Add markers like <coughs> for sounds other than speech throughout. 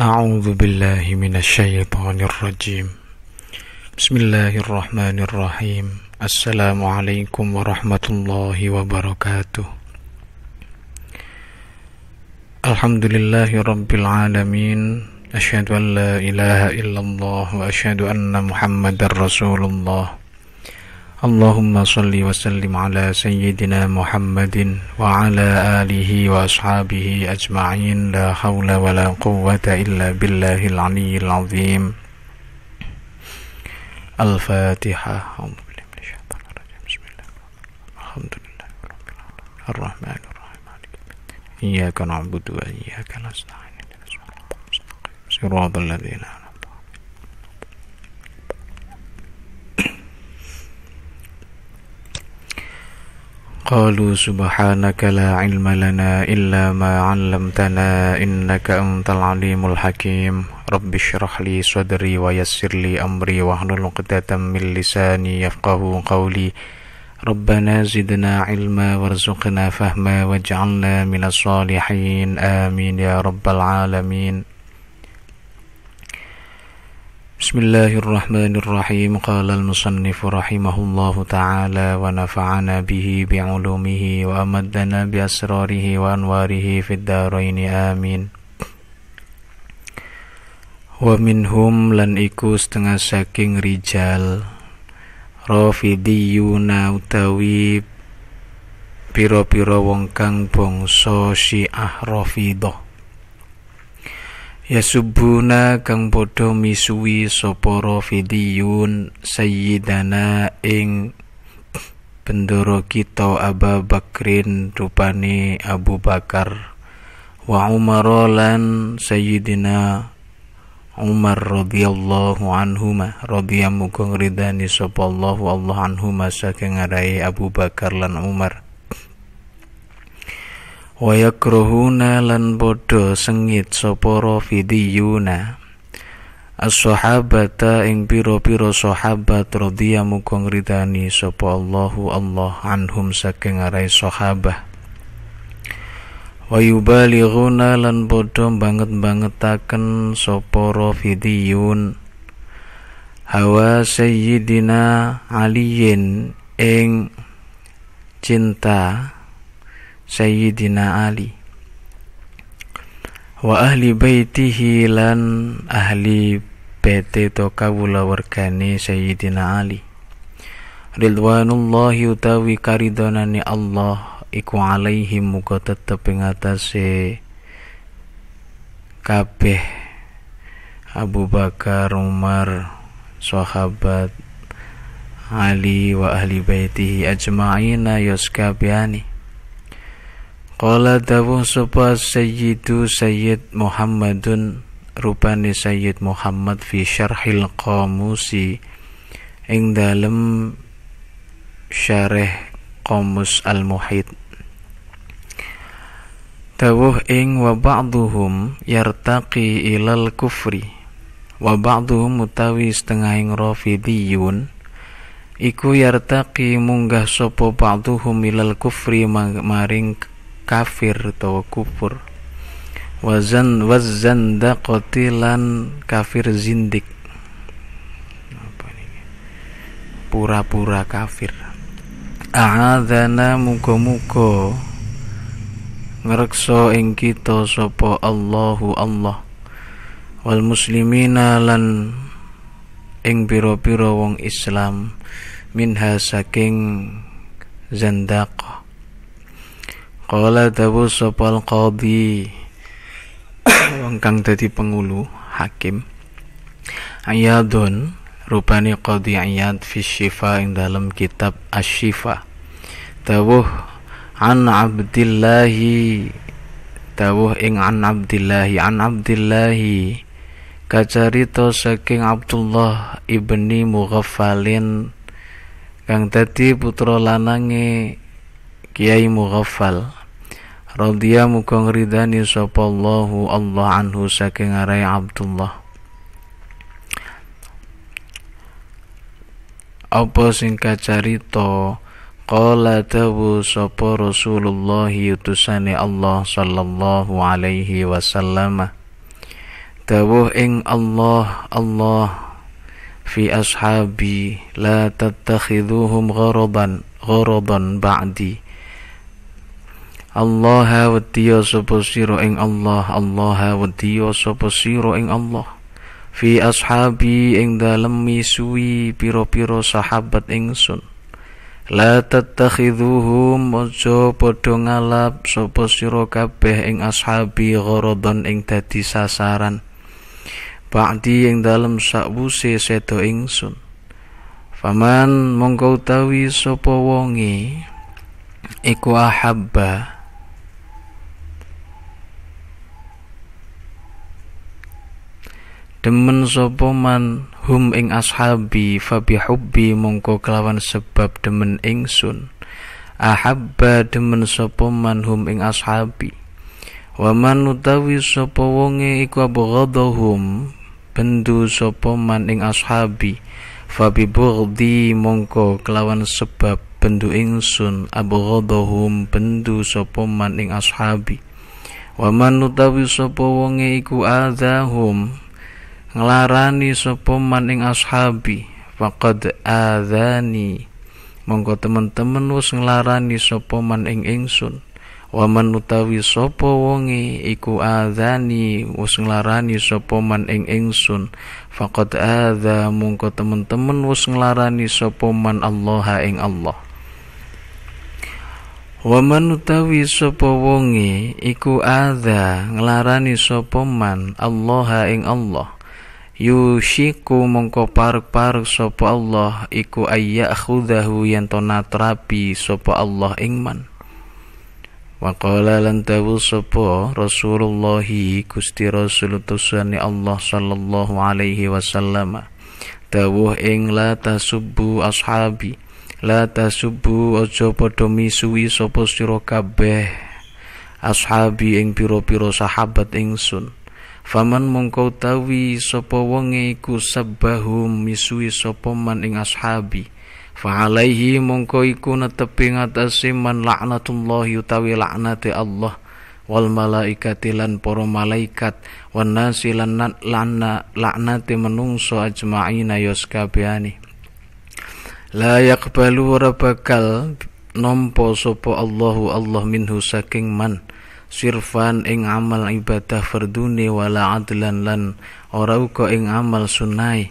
أعوذ بالله من الشيطان الرجيم بسم الله الرحمن الرحيم السلام عليكم ورحمة الله وبركاته الحمد لله رب العالمين أشهد أن لا إله إلا الله وأشهد أن محمد رسول الله اللهم صل وسلم على سيدنا محمد وعلى آله وأصحابه أجمعين لا حول ولا قوة إلا بالله العلي العظيم الفاتحة الحمد لله رب العالمين الرحمن الرحيم إياك نعبد وإياك نستعين صراط الذين أنعمت قالوا سبحانك لا علم لنا إلا ما علمتنا إنك أنت العليم الحكيم رب اشرح لي صدري ويسر لي أمري واحلل عقدة من لساني يفقه قولي ربنا زدنا علما وارزقنا فهما واجعلنا من الصالحين آمين يا رب العالمين بسم الله الرحمن الرحيم قال المصنف رحمه الله تعالى ونفعنا به بعلومه وأمدنا بأسراره وأنواره في الدارين آمين Wa minhum lan iku setengah saking rijal Rafidiyuna utawi Piro-piro wong kang bangsa Syiah Rafidah Yasubuna kang padha misuwi soporo Rafidiyun sayyidana ing bendoro kita Abu Bakrin rupane Abu Bakar wa Umar lan sayyidina Umar radhiyallahu anhuma radhiya ridani ngridani sapa Allah Allah anhuma saking arai Abu Bakar lan Umar wa yakruhuna lan bodoh sengit sapa rafidiyuna as-sahabata ing pira-pira sahabat radhiya kongridani ngridani sapa Allahu Allah anhum saking arai sahabah wa yubalighuna lan padha banget-bangetaken sapa rafidiyun hawa sayyidina aliyin ing cinta Sayyidina Ali wa ahli baitihi lan ahli PT toka wula wargane Sayyidina Ali Ridwanullahi utawi karidonani Allah iku alaihi muka tetep ingatasi kabeh Abu Bakar, Umar, sahabat Ali wa ahli baitihi ajma'ina yuskabiani ya Qala dawuh sapa sayyidu sayyid Muhammadun rupane sayyid Muhammad fi syarhil qamusi ing dalem syareh qamus al-muhit Dawuh ing wa ba'dhum yartaqi ilal kufri wa mutawi setengah ing rafidiyun iku yartaqi munggah sapa ba'duhum ilal kufri maring kafir atau kufur wazan wazan dakotilan kafir zindik pura-pura kafir A'adhana mugo-mugo ngerekso ing kita sopo Allahu Allah wal muslimina lan ing biro-biro wong Islam minha saking zandaqah Kala dawu sopal qadhi wong kang dadi pengulu hakim Ayadun rupani qadhi ayat fi syifa ing dalam kitab asyifa dawuh an abdillahi dawuh ing an abdillahi an abdillahi kacarita saking Abdullah ibni Mughaffalin kang tadi putra lanange Kiai Mughaffal radhiya muka ngridani sapa Allahu Allah anhu saking arai Abdullah apa sing kacarita Qala dawu sapa Rasulullah utusane Allah sallallahu alaihi wasallam Dawuh ing Allah Allah fi ashabi la tattakhiduhum gharaban gharaban ba'di Allah wadiyo sopo sira ing Allah Allah wadiyo sopo sira ing Allah fi ashabi ing dalem misui Piro-piro sahabat ingsun la tattakhiduhum mojo padha ngalap Sopo sira kabeh ing ashabi gharadan ing dadi sasaran ba'di ing dalem sakwuse sedo ingsun faman mongko utawi sapa wonge iku ahabba demen sapa man hum ing ashabi fabi hubbi mongko kelawan sebab demen ingsun ahabba demen sapa man hum ing ashabi wa man utawi sapa wonge iku abghadhum bendu sapa man ing ashabi fabi burdi mongko kelawan sebab bendu ingsun abghadhum bendu sapa man ing ashabi wa man utawi sapa wonge iku adzahum ngelarani sopoman ing ashabi faqad adhani monggo temen-temen wis ngelarani sopoman ing ingsun waman utawi sopo wonge iku adhani wis ngelarani sopoman ing ingsun faqad adha monggo temen-temen wis ngelarani sopoman Allah ing Allah Waman utawi sapa wonge iku adha nglarani sapa man Allah ing Allah yushiku mongko parek-parek sopo Allah iku ayya akhudahu yang to natrapi sopo Allah ingman. man wa qala lan tawu sapa Rasulullah Gusti Rasul utusane Allah sallallahu alaihi wasallam Tawuh ing la tasubbu ashabi la tasubbu ojo padha misuwi sapa sira ashabi ing pira-pira sahabat ing sun. Faman mungkau tawi sapa wonge iku sabbahum misui sapa man ing ashabi. Fa'alaihi mungkau iku netepi ngatasi man laknatullahi utawi la'nati Allah wal malaikati lan para malaikat wan nasi lan lana laknati menungso ajma'ina yos kabehane. La yaqbalu rabbakal nompo sapa Allahu Allah minhu saking man. sirfan ing amal ibadah fardune wala adlan lan ora uga ing amal sunai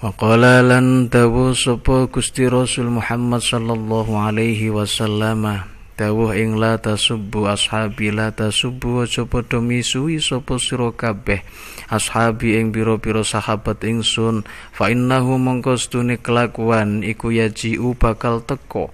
wa lan dawu sapa Gusti Rasul Muhammad sallallahu alaihi wasallam dawuh ing la tasubbu ashabi la tasubbu aja padha misuhi sapa sira kabeh ashabi ing pira-pira sahabat ingsun fa innahu mongko kelakuan iku yaji'u bakal teko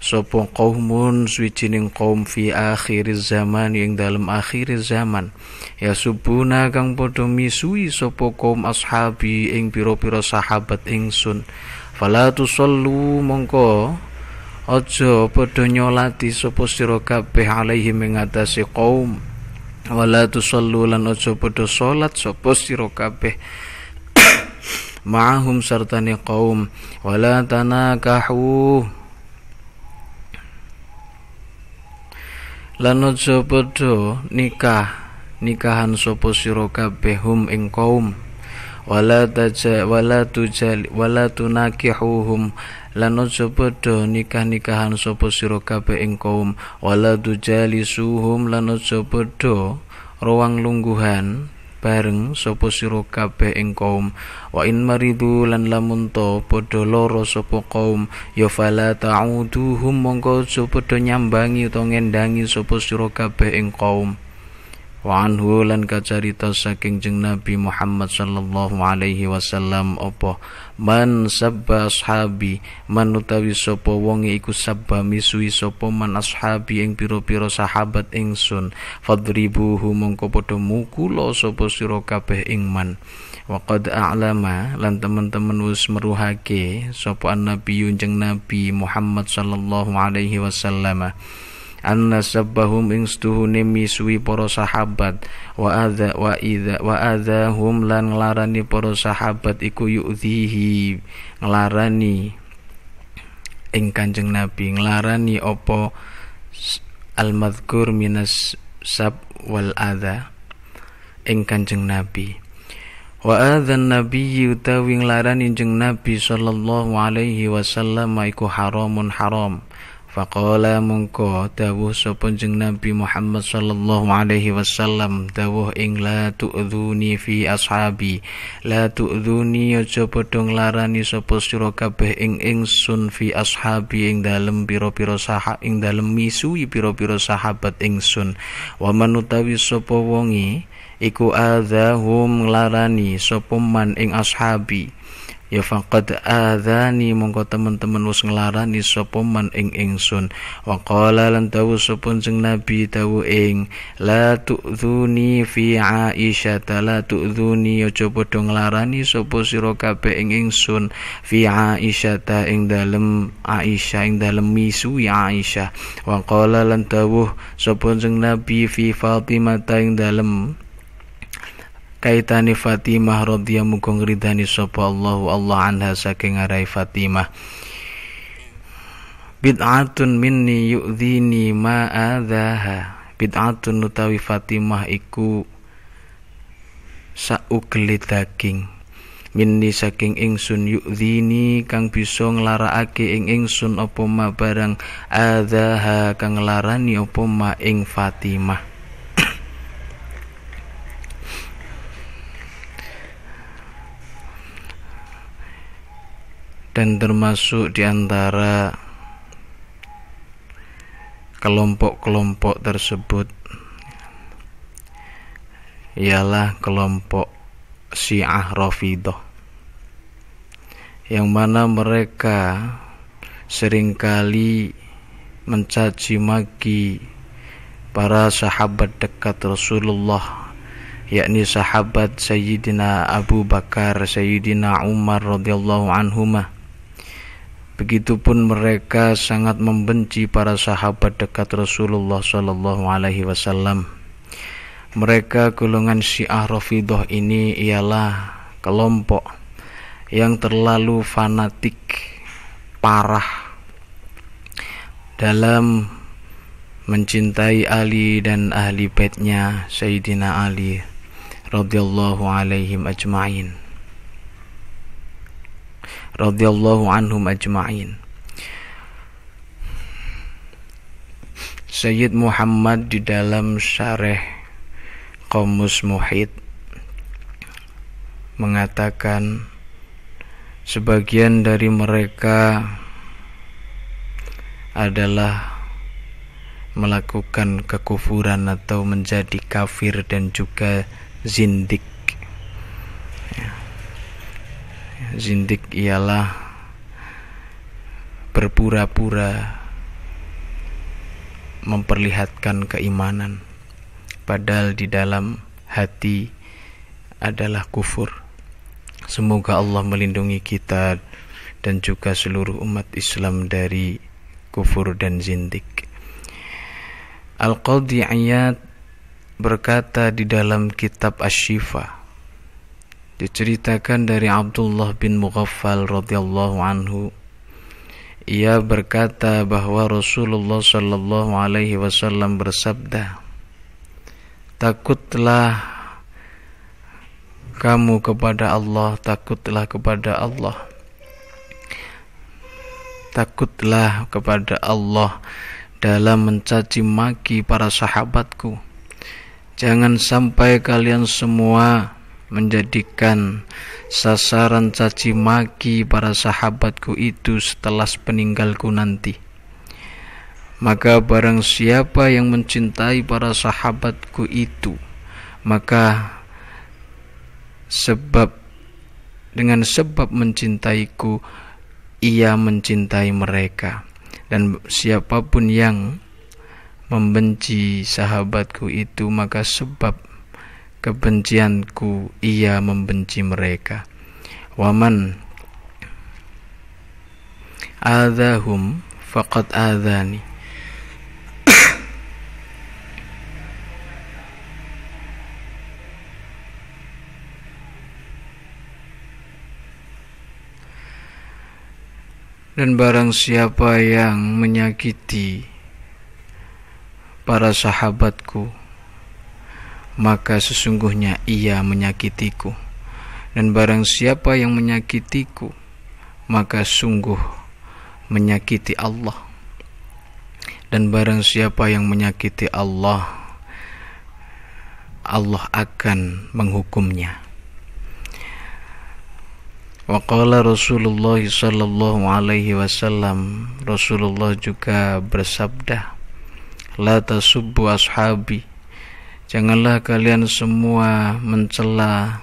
sapa qaumun suwijining kaum fi akhiriz zaman ing dalem akhiriz zaman ya subuna kang padha misui sapa kaum ashabi ing pira-pira sahabat ingsun fala tusallu mongko aja padha nyolati sapa sira kabeh alaihi mengatasi kaum wala tusallu lan aja padha salat sapa sira kabeh <coughs> ma'ahum sartani kaum wala tanakahu lan aja nikah nikahan sapa sira kabeh hum ing kaum wala taja wala tujali wala tunakihuhum lan aja nikah nikahan sapa sira kabeh ing kaum wala tujali suhum lan aja ruang lungguhan bareng sapa sira kabeh ing kaum wa in maridu lan lamun podo loro lara sapa kaum ya fala ta'uduhum monggo padha nyambangi utawa ngendangi sapa sira kabeh ing kaum wa anhu lan kacarita saking jeng Nabi Muhammad sallallahu alaihi wasallam opo man sabba ashabi man utawi sapa wong iku sabba misui sapa man ashabi ing pira-pira sahabat ingsun fadribuhu mongko padha mukula sapa sira kabeh ing man wa qad a'lama lan teman-teman wis meruhake sapa an nabi jeng Nabi Muhammad sallallahu alaihi wasallam anna sabbahum ing stuhune misuwi sahabat wa adza wa ida wa hum lan nglarani para sahabat iku yu'dhihi nglarani ing Kanjeng Nabi nglarani opo al-madhkur minas sab wal ada ing Kanjeng Nabi wa adzan nabi yutawing nglarani jeng nabi sallallahu alaihi wasallam iku haramun haram Faqala mungko dawuh sapa jeng Nabi Muhammad sallallahu alaihi wasallam dawuh ing la tu'dhuni fi ashabi la tu'dhuni aja padha nglarani sapa sira kabeh ing ingsun fi ashabi ing dalem pira-pira sahab ing dalem misui pira-pira sahabat ingsun wa manutawi sapa wonge iku adzahum nglarani sapa man ing ashabi ya faqad adzani mongko teman-teman wis nglarani sapa man ing ingsun wa qala lan tawu sapa nabi tawu ing la tu'dzuni fi aisyata la tu'dzuni aja padha nglarani sapa sira kabeh ing ingsun fi aisyata ing dalem aisyah ing dalem misu ya aisyah wa qala lan tawu sapa sing nabi fi fatimata ing dalem kaitani Fatimah radhiyallahu muga ngridani sapa Allahu Allah anha saking arai Fatimah bid'atun minni yu'dhini ma adaha bid'atun utawi Fatimah iku saugli daging minni saking ingsun yu'dhini kang bisa nglarakake ing ingsun apa ma barang adaha kang larani apa ma ing Fatimah dan termasuk di antara kelompok-kelompok tersebut ialah kelompok Syiah Rafidah yang mana mereka seringkali mencaci maki para sahabat dekat Rasulullah yakni sahabat Sayyidina Abu Bakar, Sayyidina Umar radhiyallahu anhumah Begitupun mereka sangat membenci para sahabat dekat Rasulullah Shallallahu Alaihi Wasallam. Mereka golongan Syiah Rafidah ini ialah kelompok yang terlalu fanatik parah dalam mencintai Ali dan ahli baitnya Sayyidina Ali radhiyallahu alaihim ajmain radhiyallahu anhum ajma'in. Sayyid Muhammad di dalam syareh Qomus Muhid mengatakan sebagian dari mereka adalah melakukan kekufuran atau menjadi kafir dan juga zindik Zindik ialah berpura-pura memperlihatkan keimanan, padahal di dalam hati adalah kufur. Semoga Allah melindungi kita dan juga seluruh umat Islam dari kufur dan zindik. Al-Qadhi ayat berkata di dalam kitab Ash-Shifa diceritakan dari Abdullah bin Mughaffal radhiyallahu anhu ia berkata bahwa Rasulullah shallallahu alaihi wasallam bersabda takutlah kamu kepada Allah takutlah kepada Allah takutlah kepada Allah dalam mencaci maki para sahabatku jangan sampai kalian semua menjadikan sasaran caci maki para sahabatku itu setelah peninggalku nanti. Maka barang siapa yang mencintai para sahabatku itu, maka sebab dengan sebab mencintaiku ia mencintai mereka dan siapapun yang membenci sahabatku itu maka sebab kebencianku ia membenci mereka waman adahum faqad adhani dan barang siapa yang menyakiti para sahabatku maka sesungguhnya ia menyakitiku. Dan barang siapa yang menyakitiku, maka sungguh menyakiti Allah. Dan barang siapa yang menyakiti Allah, Allah akan menghukumnya. Waqala Rasulullah sallallahu alaihi wasallam Rasulullah juga bersabda La tasubbu ashabi Janganlah kalian semua mencela,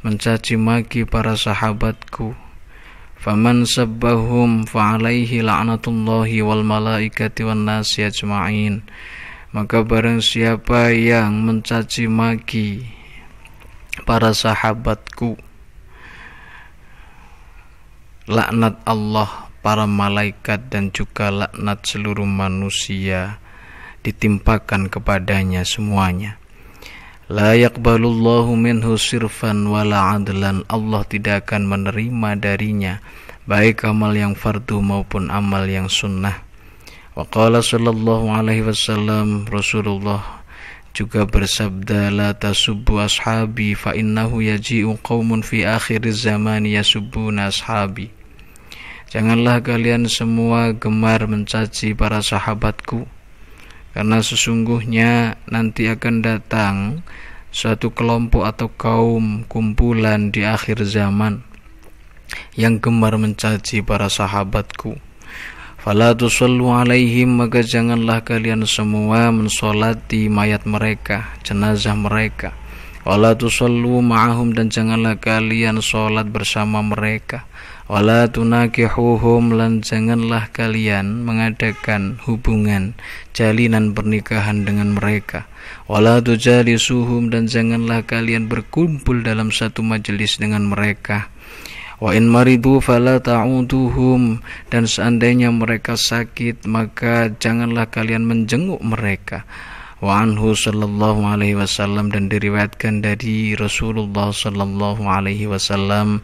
mencaci maki para sahabatku. Faman sabbahum fa'alaihi la'natullahi wal malaikati wan nasi ajma'in. Maka barang siapa yang mencaci maki para sahabatku, laknat Allah para malaikat dan juga laknat seluruh manusia ditimpakan kepadanya semuanya. Layak balulahu minhu sirfan wala adlan. Allah tidak akan menerima darinya baik amal yang fardu maupun amal yang sunnah. Wa qala sallallahu alaihi wasallam Rasulullah juga bersabda la tasubbu ashabi fa innahu yaji'u qaumun fi akhir zaman yasubbuna ashabi. Janganlah kalian semua gemar mencaci para sahabatku karena sesungguhnya nanti akan datang suatu kelompok atau kaum kumpulan di akhir zaman yang gemar mencaci para sahabatku fala tusallu alaihim maka janganlah kalian semua mensolati mayat mereka jenazah mereka wala tusallu ma'ahum dan janganlah kalian solat bersama mereka wala tunakihuhum lan janganlah kalian mengadakan hubungan jalinan pernikahan dengan mereka wala tujalisuhum dan janganlah kalian berkumpul dalam satu majelis dengan mereka Wa in maridu fala ta'uduhum dan seandainya mereka sakit maka janganlah kalian menjenguk mereka. Wa anhu sallallahu alaihi wasallam dan diriwayatkan dari Rasulullah sallallahu alaihi wasallam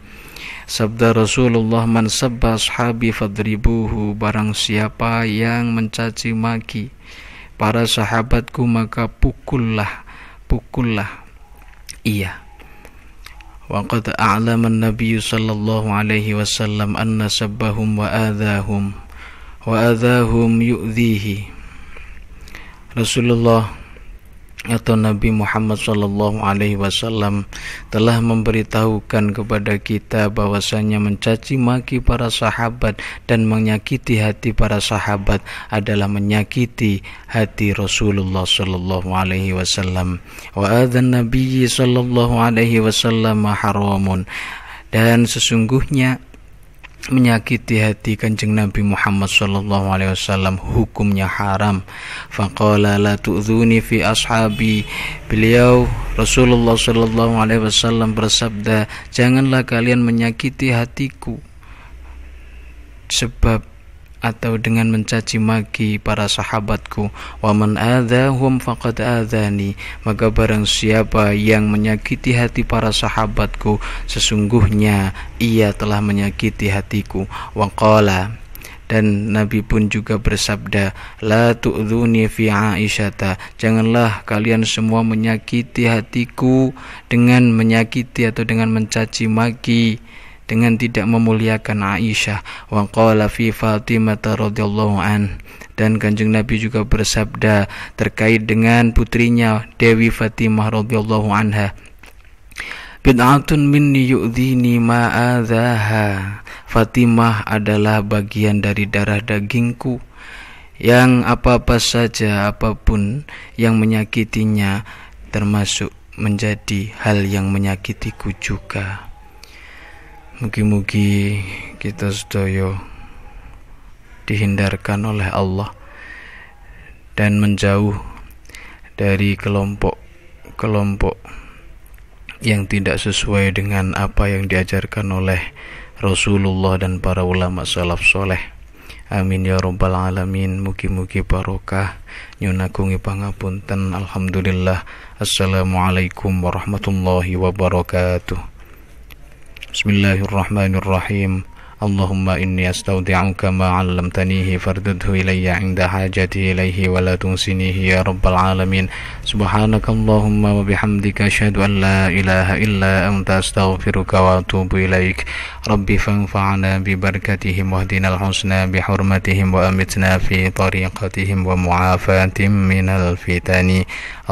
Sabda Rasulullah man sabba ashabi fadribuhu barang siapa yang mencaci maki para sahabatku maka pukullah pukullah iya wa qad a'lama an sallallahu alaihi wasallam anna sabbahum wa adahum wa adahum yu'dhihi Rasulullah atau Nabi Muhammad Shallallahu Alaihi Wasallam telah memberitahukan kepada kita bahwasanya mencaci maki para sahabat dan menyakiti hati para sahabat adalah menyakiti hati Rasulullah Shallallahu Alaihi Wasallam. Wa Nabi Shallallahu Alaihi Wasallam haramun dan sesungguhnya menyakiti hati kanjeng Nabi Muhammad Shallallahu Alaihi Wasallam hukumnya haram. Fakola la tu'zuni fi ashabi. Beliau Rasulullah Shallallahu Alaihi Wasallam bersabda, janganlah kalian menyakiti hatiku, sebab atau dengan mencaci maki para sahabatku wa man adzahum faqad adzani maka barang siapa yang menyakiti hati para sahabatku sesungguhnya ia telah menyakiti hatiku wa qala dan Nabi pun juga bersabda la tu'dhuni fi aisyata janganlah kalian semua menyakiti hatiku dengan menyakiti atau dengan mencaci maki dengan tidak memuliakan Aisyah wa qala fi Fatimah radhiyallahu an dan Kanjeng Nabi juga bersabda terkait dengan putrinya Dewi Fatimah radhiyallahu anha Bid'atun minni yu'dhini ma'adhaha Fatimah adalah bagian dari darah dagingku yang apa-apa saja apapun yang menyakitinya termasuk menjadi hal yang menyakitiku juga. Mugi-mugi kita sedaya dihindarkan oleh Allah dan menjauh dari kelompok-kelompok yang tidak sesuai dengan apa yang diajarkan oleh Rasulullah dan para ulama salaf soleh. Amin ya robbal alamin. Mugi-mugi barokah nyunakungi pangapunten. Alhamdulillah. Assalamualaikum warahmatullahi wabarakatuh. بسم الله الرحمن الرحيم اللهم إني أستودعك ما علمتنيه فردده إلي عند حاجتي إليه ولا تنسنيه يا رب العالمين سبحانك اللهم وبحمدك أشهد أن لا إله إلا أنت أستغفرك وأتوب إليك رب فانفعنا ببركتهم واهدنا الحسنى بحرمتهم وأمتنا في طريقتهم ومعافاتهم من الفتن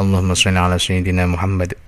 اللهم صل على سيدنا محمد